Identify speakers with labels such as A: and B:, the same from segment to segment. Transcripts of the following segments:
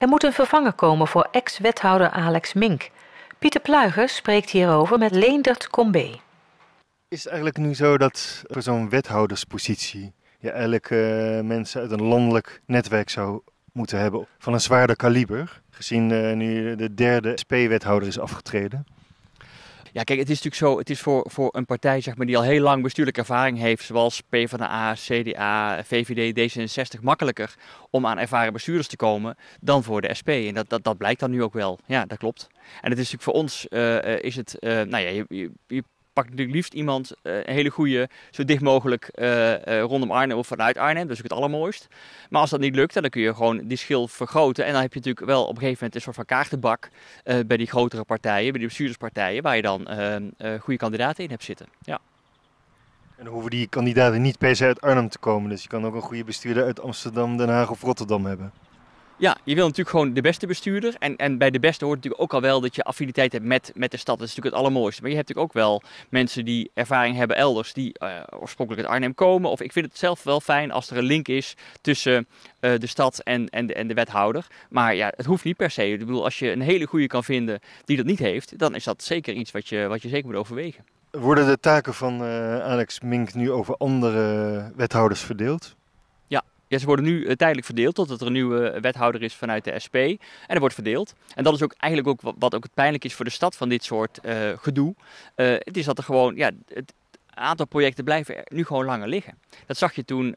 A: Er moet een vervanger komen voor ex-wethouder Alex Mink. Pieter Pluiger spreekt hierover met Leendert Combe.
B: Is het eigenlijk nu zo dat voor zo'n wethouderspositie je eigenlijk eh, mensen uit een landelijk netwerk zou moeten hebben van een zwaarder kaliber, gezien eh, nu de derde SP-wethouder is afgetreden?
A: Ja, kijk, het is natuurlijk zo, het is voor, voor een partij zeg maar, die al heel lang bestuurlijke ervaring heeft, zoals PvdA, CDA, VVD, D66, makkelijker om aan ervaren bestuurders te komen dan voor de SP. En dat, dat, dat blijkt dan nu ook wel. Ja, dat klopt. En het is natuurlijk voor ons, eh, eh, is het, uh, nou ja, je, je pak natuurlijk liefst iemand eh, een hele goede, zo dicht mogelijk eh, eh, rondom Arnhem of vanuit Arnhem. Dat is ook het allermooist. Maar als dat niet lukt, dan kun je gewoon die schil vergroten. En dan heb je natuurlijk wel op een gegeven moment een soort van kaartenbak bij die grotere partijen, bij die bestuurderspartijen, waar je dan goede kandidaten in hebt zitten. Ja.
B: En dan hoeven die kandidaten niet per se uit Arnhem te komen. Dus je kan ook een goede bestuurder uit Amsterdam, Den Haag of Rotterdam hebben.
A: Ja, je wil natuurlijk gewoon de beste bestuurder. En, en bij de beste hoort natuurlijk ook al wel dat je affiniteit hebt met, met de stad. Dat is natuurlijk het allermooiste. Maar je hebt natuurlijk ook wel mensen die ervaring hebben elders, die eh, oorspronkelijk uit Arnhem komen. Of ik vind het zelf wel fijn als er een link is tussen eh, de stad en, en, de, en de wethouder. Maar ja, het hoeft niet per se. Ik bedoel, als je een hele goede kan vinden die dat niet heeft, dan is dat zeker iets wat je, wat je zeker moet overwegen.
B: Worden de taken van eh, Alex Mink nu over andere wethouders verdeeld?
A: Ja, ze worden nu eh, tijdelijk verdeeld totdat er een nieuwe eh, wethouder is vanuit de SP. En er wordt verdeeld. En dat is ook eigenlijk ook wat, ook pijnlijk is voor de stad van dit soort eh, gedoe. het is dat er gewoon, ja, het aantal projecten blijven nu gewoon langer liggen. Dat zag je toen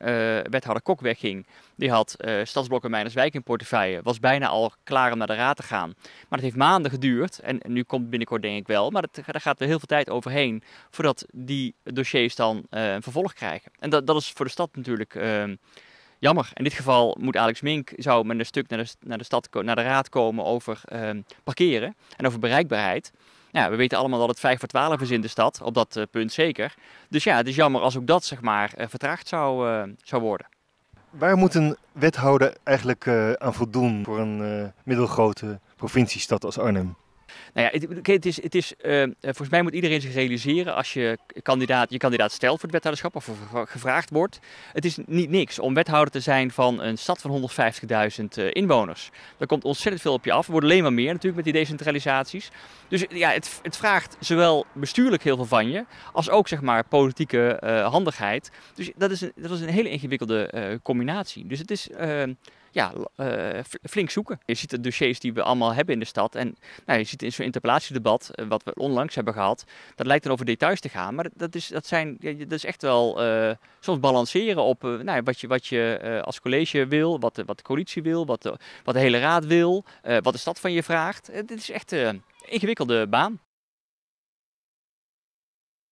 A: wethouder Kok wegging. Die had Stadsblokken Mijnerswijk in portefeuille. Was bijna al klaar om naar de raad te gaan. Maar dat heeft maanden geduurd. En nu komt binnenkort denk ik wel. Maar dat, daar gaat er heel veel tijd overheen voordat die dossiers dan een vervolg krijgen. En dat, dat is voor de stad natuurlijk ehm, jammer. In dit geval moet Alex Mink zou met een stuk naar de, naar de, stad, naar de raad komen over ehm, parkeren en over bereikbaarheid. we weten allemaal dat het 5 voor 12 is in de stad, op dat eh, punt zeker. Dus ja, het is jammer als ook dat zeg maar, eh, vertraagd zou, eh, zou worden.
B: Waar moet een wethouder eigenlijk aan voldoen voor een middelgrote provinciestad als Arnhem?
A: Nou ja, het, het is, het is eh, eh, volgens mij moet iedereen zich realiseren als je kandidaat, je kandidaat stelt voor het wethouderschap of gevraagd wordt. Het is niet niks om wethouder te zijn van een stad van 150.000 eh, inwoners. Er komt ontzettend veel op je af. Er wordt alleen maar meer natuurlijk met die decentralisaties. Dus ja, het, het vraagt zowel bestuurlijk heel veel van je, als ook zeg maar politieke handigheid. Dus dat, is een, dat is een hele ingewikkelde combinatie. Dus het is ja, eh, flink zoeken. Je ziet de dossiers die we allemaal hebben in de stad. En nou, je ziet in zo'n interpolatiedebat, uh, eh, wat we onlangs hebben gehad, dat lijkt dan over details te gaan. Maar dat is, dat zijn, dat is echt wel eh, soms balanceren op nou, wat je, wat je als college wil, wat de, wat de coalitie wil, wat de, wat de hele raad wil, wat de stad van je vraagt. dit is echt een ingewikkelde baan.